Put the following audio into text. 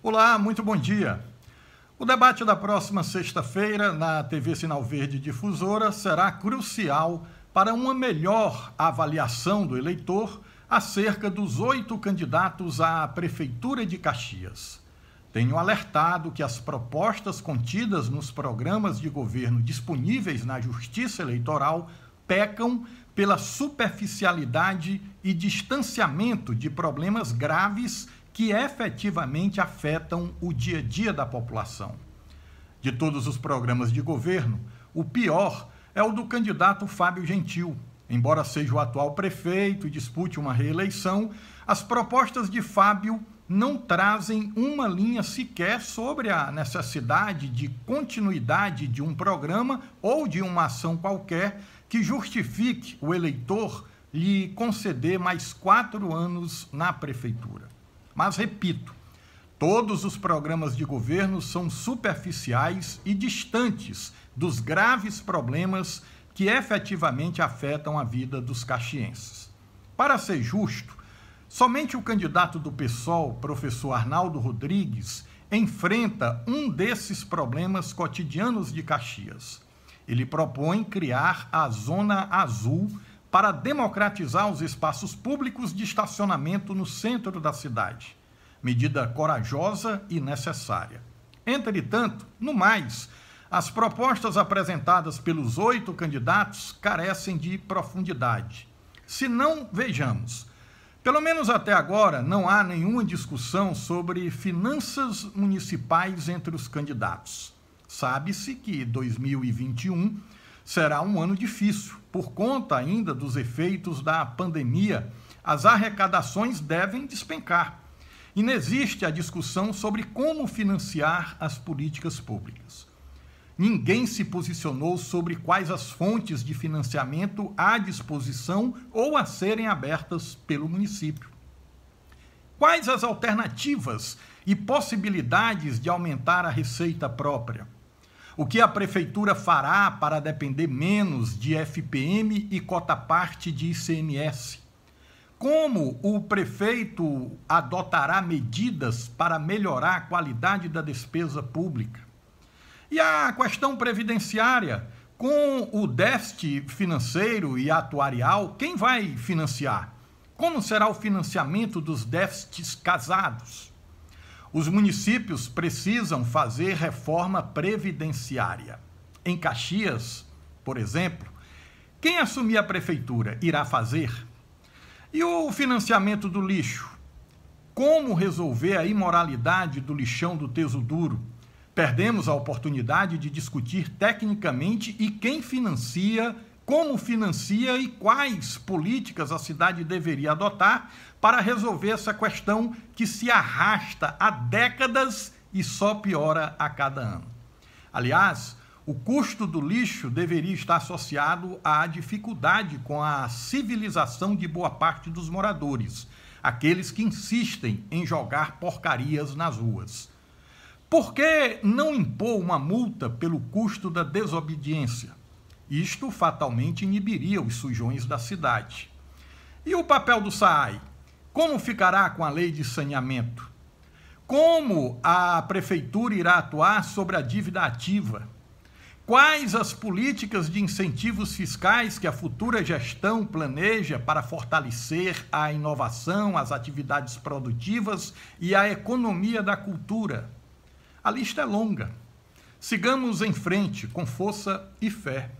Olá, muito bom dia. O debate da próxima sexta-feira na TV Sinal Verde Difusora será crucial para uma melhor avaliação do eleitor acerca dos oito candidatos à Prefeitura de Caxias. Tenho alertado que as propostas contidas nos programas de governo disponíveis na Justiça Eleitoral pecam pela superficialidade e distanciamento de problemas graves que efetivamente afetam o dia a dia da população. De todos os programas de governo, o pior é o do candidato Fábio Gentil. Embora seja o atual prefeito e dispute uma reeleição, as propostas de Fábio não trazem uma linha sequer sobre a necessidade de continuidade de um programa ou de uma ação qualquer que justifique o eleitor lhe conceder mais quatro anos na prefeitura. Mas repito, todos os programas de governo são superficiais e distantes dos graves problemas que efetivamente afetam a vida dos caxienses. Para ser justo, somente o candidato do PSOL, professor Arnaldo Rodrigues, enfrenta um desses problemas cotidianos de Caxias. Ele propõe criar a Zona Azul para democratizar os espaços públicos de estacionamento no centro da cidade. Medida corajosa e necessária. Entretanto, no mais, as propostas apresentadas pelos oito candidatos carecem de profundidade. Se não, vejamos. Pelo menos até agora, não há nenhuma discussão sobre finanças municipais entre os candidatos. Sabe-se que 2021 será um ano difícil. Por conta ainda dos efeitos da pandemia, as arrecadações devem despencar. E não existe a discussão sobre como financiar as políticas públicas. Ninguém se posicionou sobre quais as fontes de financiamento à disposição ou a serem abertas pelo município. Quais as alternativas e possibilidades de aumentar a receita própria? O que a prefeitura fará para depender menos de FPM e cota parte de ICMS? Como o prefeito adotará medidas para melhorar a qualidade da despesa pública? E a questão previdenciária, com o déficit financeiro e atuarial, quem vai financiar? Como será o financiamento dos déficits casados? Os municípios precisam fazer reforma previdenciária. Em Caxias, por exemplo, quem assumir a prefeitura irá fazer? E o financiamento do lixo? Como resolver a imoralidade do lixão do teso duro? Perdemos a oportunidade de discutir tecnicamente e quem financia como financia e quais políticas a cidade deveria adotar para resolver essa questão que se arrasta há décadas e só piora a cada ano. Aliás, o custo do lixo deveria estar associado à dificuldade com a civilização de boa parte dos moradores, aqueles que insistem em jogar porcarias nas ruas. Por que não impor uma multa pelo custo da desobediência? Isto fatalmente inibiria os sujões da cidade. E o papel do SAAI? Como ficará com a lei de saneamento? Como a prefeitura irá atuar sobre a dívida ativa? Quais as políticas de incentivos fiscais que a futura gestão planeja para fortalecer a inovação, as atividades produtivas e a economia da cultura? A lista é longa. Sigamos em frente com força e fé.